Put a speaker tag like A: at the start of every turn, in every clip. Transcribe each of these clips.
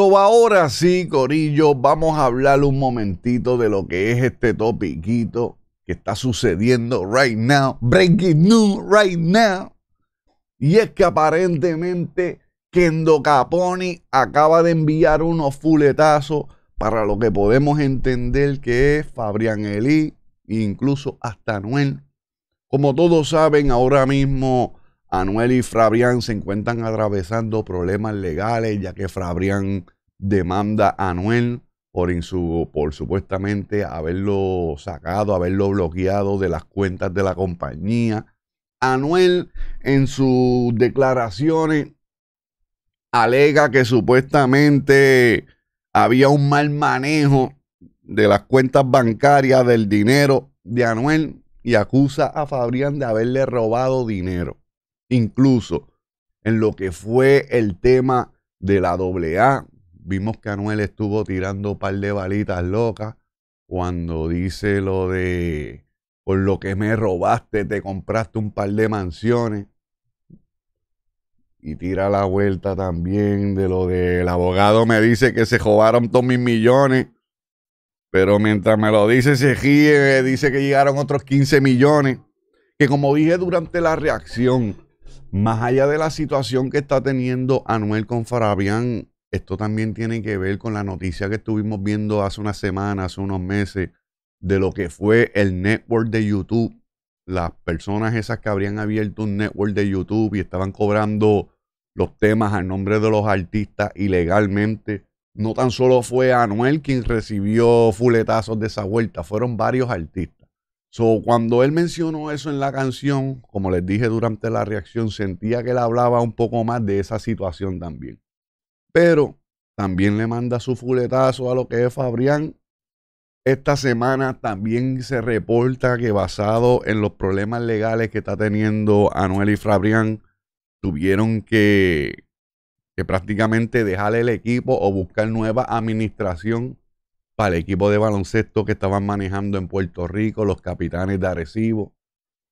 A: ahora sí, Corillo, vamos a hablar un momentito de lo que es este topiquito que está sucediendo right now, breaking news right now. Y es que aparentemente Kendo Caponi acaba de enviar unos fuletazos para lo que podemos entender que es Fabrián Elí, incluso hasta Noel. Como todos saben, ahora mismo Anuel y Fabrián se encuentran atravesando problemas legales, ya que Fabrián demanda a Anuel por, por supuestamente haberlo sacado, haberlo bloqueado de las cuentas de la compañía. Anuel en sus declaraciones alega que supuestamente había un mal manejo de las cuentas bancarias del dinero de Anuel y acusa a Fabrián de haberle robado dinero. Incluso en lo que fue el tema de la AA, vimos que Anuel estuvo tirando un par de balitas locas cuando dice lo de por lo que me robaste, te compraste un par de mansiones. Y tira la vuelta también de lo del abogado me dice que se robaron todos mis millones. Pero mientras me lo dice, se me dice que llegaron otros 15 millones. Que como dije durante la reacción, más allá de la situación que está teniendo Anuel con Farabian, esto también tiene que ver con la noticia que estuvimos viendo hace unas semanas, hace unos meses, de lo que fue el network de YouTube. Las personas esas que habrían abierto un network de YouTube y estaban cobrando los temas al nombre de los artistas ilegalmente. No tan solo fue Anuel quien recibió fuletazos de esa vuelta, fueron varios artistas cuando él mencionó eso en la canción, como les dije durante la reacción, sentía que él hablaba un poco más de esa situación también. Pero también le manda su fuletazo a lo que es Fabrián. Esta semana también se reporta que basado en los problemas legales que está teniendo Anuel y Fabrián, tuvieron que, que prácticamente dejar el equipo o buscar nueva administración al equipo de baloncesto que estaban manejando en Puerto Rico, los capitanes de Arecibo.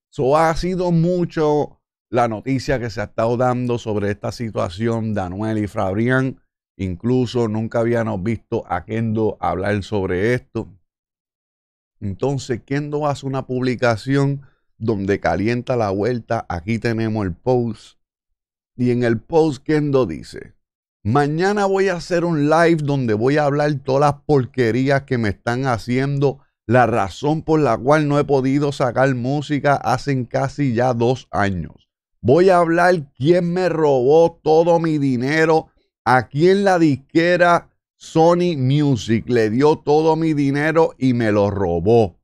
A: So, ha sido mucho la noticia que se ha estado dando sobre esta situación Daniel y Fabrián. Incluso nunca habíamos visto a Kendo hablar sobre esto. Entonces, Kendo hace una publicación donde calienta la vuelta. Aquí tenemos el post. Y en el post, Kendo dice, Mañana voy a hacer un live donde voy a hablar todas las porquerías que me están haciendo. La razón por la cual no he podido sacar música hace casi ya dos años. Voy a hablar quién me robó todo mi dinero. a en la disquera Sony Music le dio todo mi dinero y me lo robó.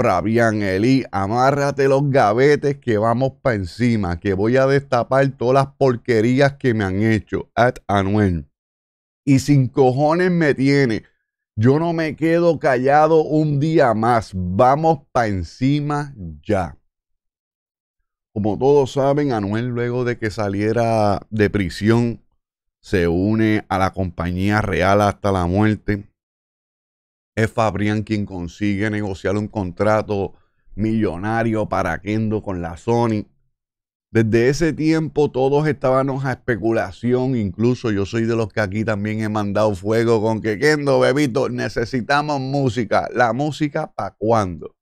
A: Fabián Eli, amárrate los gavetes que vamos para encima, que voy a destapar todas las porquerías que me han hecho. At Anuel. Y sin cojones me tiene. Yo no me quedo callado un día más. Vamos para encima ya. Como todos saben, Anuel luego de que saliera de prisión se une a la compañía real hasta la muerte es Fabrián quien consigue negociar un contrato millonario para Kendo con la Sony. Desde ese tiempo todos estábamos a especulación, incluso yo soy de los que aquí también he mandado fuego con que Kendo, bebito, necesitamos música. ¿La música para cuándo?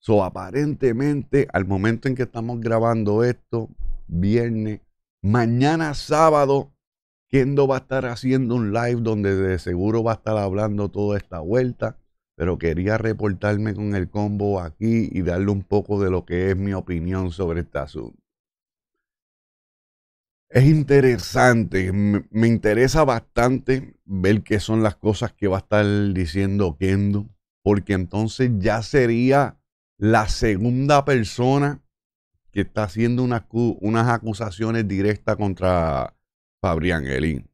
A: So, aparentemente, al momento en que estamos grabando esto, viernes, mañana sábado, Kendo va a estar haciendo un live donde de seguro va a estar hablando toda esta vuelta, pero quería reportarme con el combo aquí y darle un poco de lo que es mi opinión sobre este asunto. Es interesante, me, interesa bastante ver qué son las cosas que va a estar diciendo Kendo, porque entonces ya sería la segunda persona que está haciendo unas acusaciones directas contra Fabrián Elín.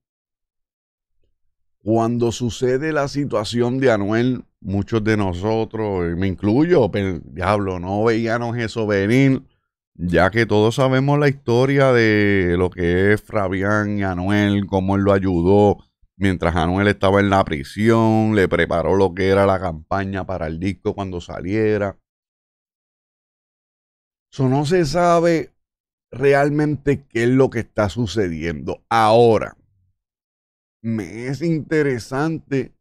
A: Cuando sucede la situación de Anuel, muchos de nosotros, y me incluyo, pero, diablo, no veíamos eso venir, ya que todos sabemos la historia de lo que es Fabián y Anuel, cómo él lo ayudó mientras Anuel estaba en la prisión, le preparó lo que era la campaña para el disco cuando saliera. Eso no se sabe realmente qué es lo que está sucediendo. Ahora, me es interesante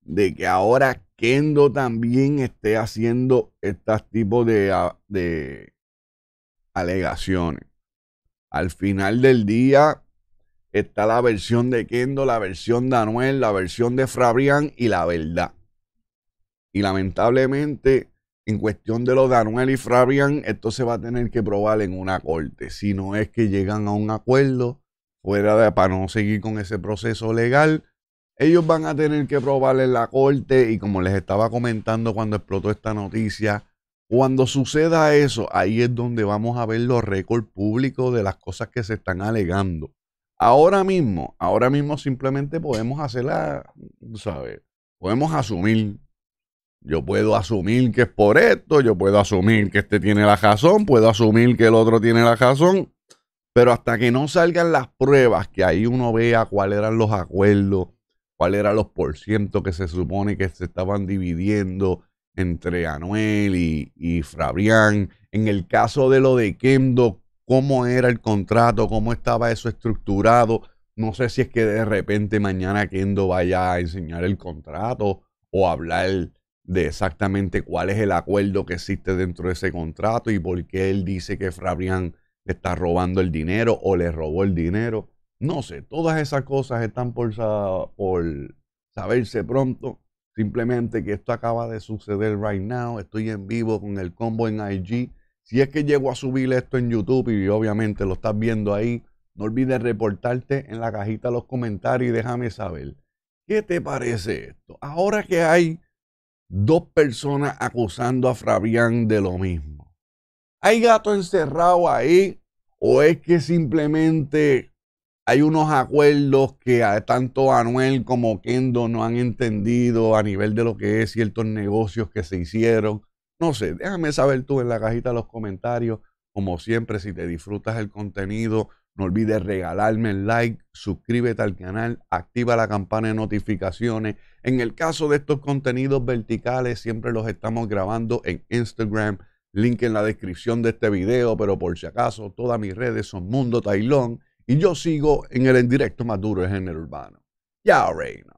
A: de que ahora Kendo también esté haciendo estos tipos de, de alegaciones. Al final del día está la versión de Kendo, la versión de Anuel, la versión de Fabrián y la verdad. Y lamentablemente en cuestión de lo de Anuel y Fabian, esto se va a tener que probar en una corte. Si no es que llegan a un acuerdo fuera de para no seguir con ese proceso legal, ellos van a tener que probar en la corte y como les estaba comentando cuando explotó esta noticia, cuando suceda eso, ahí es donde vamos a ver los récords públicos de las cosas que se están alegando. Ahora mismo, ahora mismo simplemente podemos hacerla, ¿sabes? Podemos asumir yo puedo asumir que es por esto, yo puedo asumir que este tiene la razón, puedo asumir que el otro tiene la razón, pero hasta que no salgan las pruebas, que ahí uno vea cuáles eran los acuerdos, cuáles eran los porcientos que se supone que se estaban dividiendo entre Anuel y, y Fabián. En el caso de lo de Kendo, cómo era el contrato, cómo estaba eso estructurado. No sé si es que de repente mañana Kendo vaya a enseñar el contrato o hablar de exactamente cuál es el acuerdo que existe dentro de ese contrato y por qué él dice que Fabrián está robando el dinero o le robó el dinero. No sé, todas esas cosas están por, por saberse pronto. Simplemente que esto acaba de suceder right now. Estoy en vivo con el combo en IG. Si es que llego a subir esto en YouTube y obviamente lo estás viendo ahí, no olvides reportarte en la cajita de los comentarios y déjame saber. ¿Qué te parece esto? Ahora que hay dos personas acusando a Fabián de lo mismo. ¿Hay gato encerrado ahí o es que simplemente hay unos acuerdos que tanto Anuel como Kendo no han entendido a nivel de lo que es ciertos negocios que se hicieron? No sé, déjame saber tú en la cajita de los comentarios. Como siempre, si te disfrutas el contenido, no olvides regalarme el like, suscríbete al canal, activa la campana de notificaciones. En el caso de estos contenidos verticales, siempre los estamos grabando en Instagram. Link en la descripción de este video, pero por si acaso, todas mis redes son Mundo Tailón y yo sigo en el en directo más duro de género urbano. Ya, Reino.